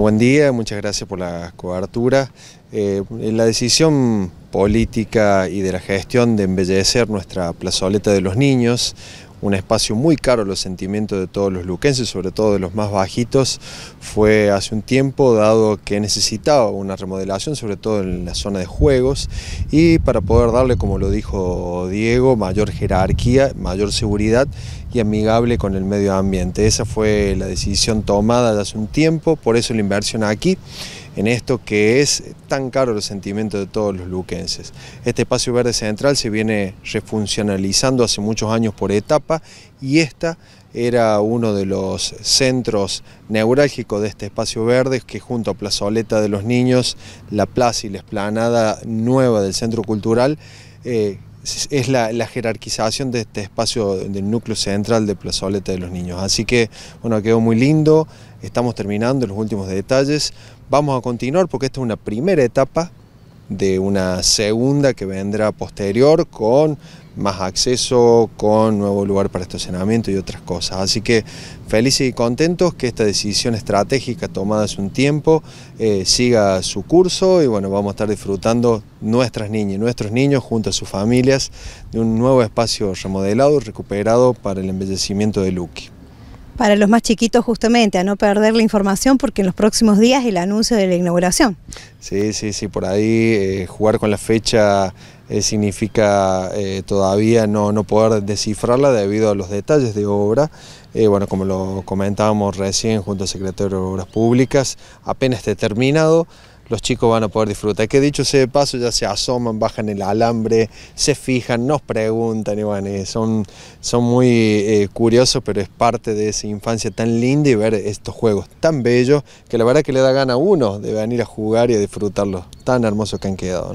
Buen día, muchas gracias por la cobertura. Eh, la decisión política y de la gestión de embellecer nuestra plazoleta de los niños un espacio muy caro los sentimientos de todos los luquenses, sobre todo de los más bajitos, fue hace un tiempo, dado que necesitaba una remodelación, sobre todo en la zona de juegos, y para poder darle, como lo dijo Diego, mayor jerarquía, mayor seguridad y amigable con el medio ambiente. Esa fue la decisión tomada hace un tiempo, por eso la inversión aquí en esto que es tan caro el sentimiento de todos los luquenses. Este espacio verde central se viene refuncionalizando hace muchos años por etapa y esta era uno de los centros neurálgicos de este espacio verde que junto a Plazoleta de los Niños, la plaza y la esplanada nueva del Centro Cultural eh, es la, jerarquización de este espacio del núcleo central de Plazoleta de los Niños. Así que, bueno, quedó muy lindo, estamos terminando los últimos detalles, vamos a continuar porque esta es una primera etapa de una segunda que vendrá posterior con más acceso, con nuevo lugar para estacionamiento y otras cosas. Así que felices y contentos que esta decisión estratégica tomada hace un tiempo eh, siga su curso y bueno, vamos a estar disfrutando nuestras niñas y nuestros niños junto a sus familias de un nuevo espacio remodelado y recuperado para el embellecimiento de Lucky para los más chiquitos justamente, a no perder la información porque en los próximos días el anuncio de la inauguración. Sí, sí, sí, por ahí eh, jugar con la fecha eh, significa eh, todavía no, no, poder descifrarla debido a los detalles de obra. bueno, como lo comentábamos recién junto al secretario de Obras Públicas, apenas esté terminado, los chicos van a poder disfrutar. Que dicho ese de paso, ya se asoman, bajan el alambre, se fijan, nos preguntan y bueno, son, son muy eh, curiosos, pero es parte de esa infancia tan linda y ver estos juegos tan bellos que la verdad que le da gana a uno de venir a jugar y a disfrutarlos tan hermosos que han quedado.